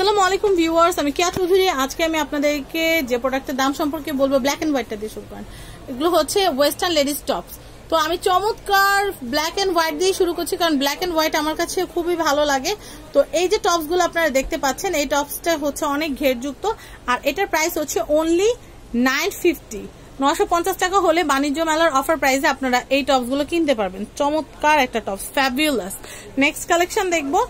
আসসালামু আলাইকুম ভিউয়ার্স আমি কেয়া চৌধুরী আজকে আমি আপনাদেরকে যে প্রোডাক্টের দাম সম্পর্কে বলবো ব্ল্যাক অ্যান্ড হোয়াইটটা দিয়ে শুরু করেন এগুলো হচ্ছে ওয়েস্টার্ন লেডিস টপস তো আমি চমৎকার ব্ল্যাক অ্যান্ড হোয়াইট দিয়ে শুরু করছি কারণ ব্ল্যাক অ্যান্ড হোয়াইট আমার কাছে খুবই ভালো লাগে তো এই যে টপসগুলো আপনারা দেখতে পাচ্ছেন এই টপসটা হচ্ছে অনেক ঘেরযুক্ত আর এটার প্রাইস হচ্ছে অনলি নাইন ফিফটি নশো পঞ্চাশ টাকা হলে বাণিজ্য মেলার অফার প্রাইসে আপনারা এই টপসগুলো কিনতে পারবেন চমৎকার একটা টপস ফ্যাবিউলাস নেক্সট কালেকশন দেখবো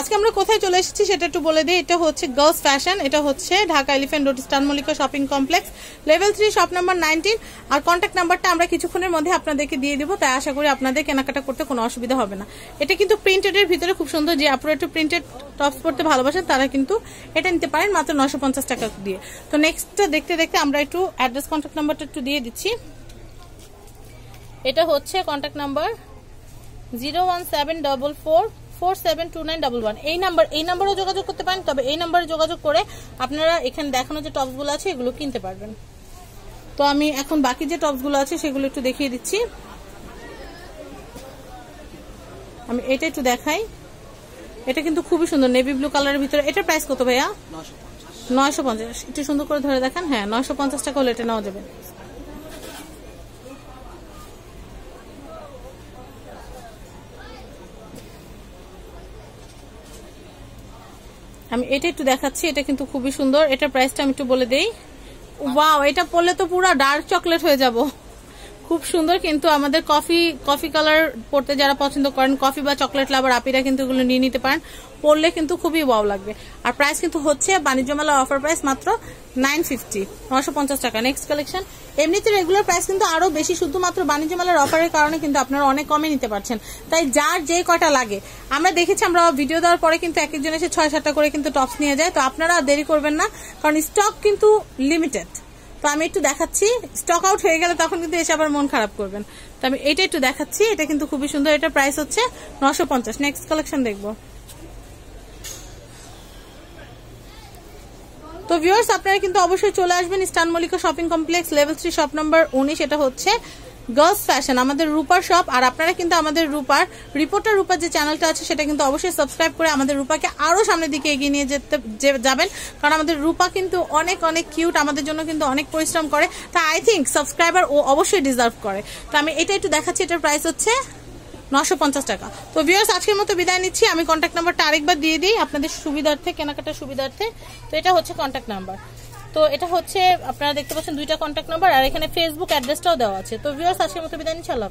আজকে আমরা কোথায় চলে এসেছি সেটা একটু বলে দিই এটা হচ্ছে গার্লস ফ্যাশন এটা হচ্ছে Dhaka elephant road star shopping complex level three shop number nineteen আর কন্ট্যাক্ট নাম্বারটা আমরা কিছুক্ষণের মধ্যে আপনাদেরকে দিয়ে দেবো তাই আশা করি আপনাদের কেনাকাটা করতে কোনো অসুবিধা হবে না এটা কিন্তু প্রিন্টেডের ভিতরে খুব সুন্দর যে আপনার একটু প্রিন্টেড টপস পড়তে ভালোবাসেন তারা কিন্তু এটা নিতে পারেন মাত্র নশো টাকা দিয়ে তো নেক্সটটা দেখতে দেখতে আমরা একটু অ্যাড্রেস কন্ট্যাক্ট নাম্বারটা একটু দিয়ে দিচ্ছি এটা হচ্ছে contact number zero one seven double four four seven two nine double one এই নাম্বার এই নাম্বারেও যোগাযোগ করতে পারেন তবে এই নাম্বারে যোগাযোগ করে আপনারা এখানে দেখানো যে টপসগুলো আছে এগুলো কিনতে পারবেন তো আমি এখন বাকি যে টপসগুলো আছে সেগুলো একটু দেখিয়ে দিচ্ছি আমি এটা একটু দেখাই এটা কিন্তু খুবই সুন্দর নেভি ব্লু কালারের ভিতরে এটার প্রাইস কত ভাইয়া নয়শো পঞ্চাশ একটু সুন্দর করে ধরে দেখেন হ্যাঁ নয়শো পঞ্চাশ টাকা হলে এটা নেওয়া যাবে আমি এটা একটু দেখাচ্ছি এটা কিন্তু খুবই সুন্দর এটা প্রাইসটা আমি একটু বলে দেই ওয়াও এটা পরলে তো পুরো ডার্ক চকলেট হয়ে যাব খুব সুন্দর কিন্তু আমাদের কফি কফি কালার পড়তে যারা পছন্দ করেন কফি বা চকলেট লাভার আপিরা কিন্তু এগুলো নিয়ে নিতে পারেন পড়লে কিন্তু খুবই ওয়াও লাগবে আর প্রাইস কিন্তু হচ্ছে বাণিজ্য মেলা অফার প্রাইস মাত্র নাইন ফিফটি নশো পঞ্চাশ টাকা নেক্সট কালেকশন এমনিতে রেগুলার প্রাইস কিন্তু আরো বেশি শুধুমাত্র বাণিজ্য মেলার অফারের কারণে কিন্তু আপনারা অনেক কমে নিতে পারছেন তাই যার যে কটা লাগে আমরা দেখেছি আমরা ভিডিও দেওয়ার পরে কিন্তু এক একজন এসে ছয় সাতটা করে কিন্তু টপস নিয়ে যায় তো আপনারা দেরি করবেন না কারণ স্টক কিন্তু লিমিটেড তো আমি একটু দেখাচ্ছি স্টক আউট হয়ে গেলে তখন কিন্তু এসে আবার মন খারাপ করবেন তো আমি এটা একটু দেখাচ্ছি এটা কিন্তু খুবই সুন্দর এটা প্রাইস হচ্ছে নশো পঞ্চাশ নেক্সট কালেকশন দেখবো তো ভিউয়ার্স আপনারা কিন্তু অবশ্যই চলে আসবেন eastern Mallika shopping complex level three shop number উনিশ এটা হচ্ছে গার্লস ফ্যাশন আমাদের রূপার শপ আর আপনারা কিন্তু আমাদের রূপার রিপোর্টার রূপার যে চ্যানেলটা আছে সেটা কিন্তু অবশ্যই সাবস্ক্রাইব করে আমাদের রূপাকে আরও সামনের দিকে এগিয়ে নিয়ে যেতে যাবেন কারণ আমাদের রূপা কিন্তু অনেক অনেক কিউট আমাদের জন্য কিন্তু অনেক পরিশ্রম করে তা আই থিঙ্ক সাবস্ক্রাইবার ও অবশ্যই ডিজার্ভ করে তো আমি এটা একটু দেখাচ্ছি এটার প্রাইস হচ্ছে নশো পঞ্চাশ টাকা তো ভিওর্স আজকের মতো বিদায় নিচ্ছি আমি কন্ট্যাক্ট নাম্বারটা আরেকবার দিয়ে দিই আপনাদের সুবিধার্থে কেনাকাটার সুবিধার্থে তো এটা হচ্ছে কন্ট্যাক্ট নাম্বার তো এটা হচ্ছে আপনারা দেখতে পাচ্ছেন দুইটা কন্ট্যাক্ট নাম্বার আর এখানে ফেসবুক অ্যাড্রেসটাও দেওয়া আছে তো ভিওর্স আজকের মতো বিদায় নিচ্ছি আল্লাহ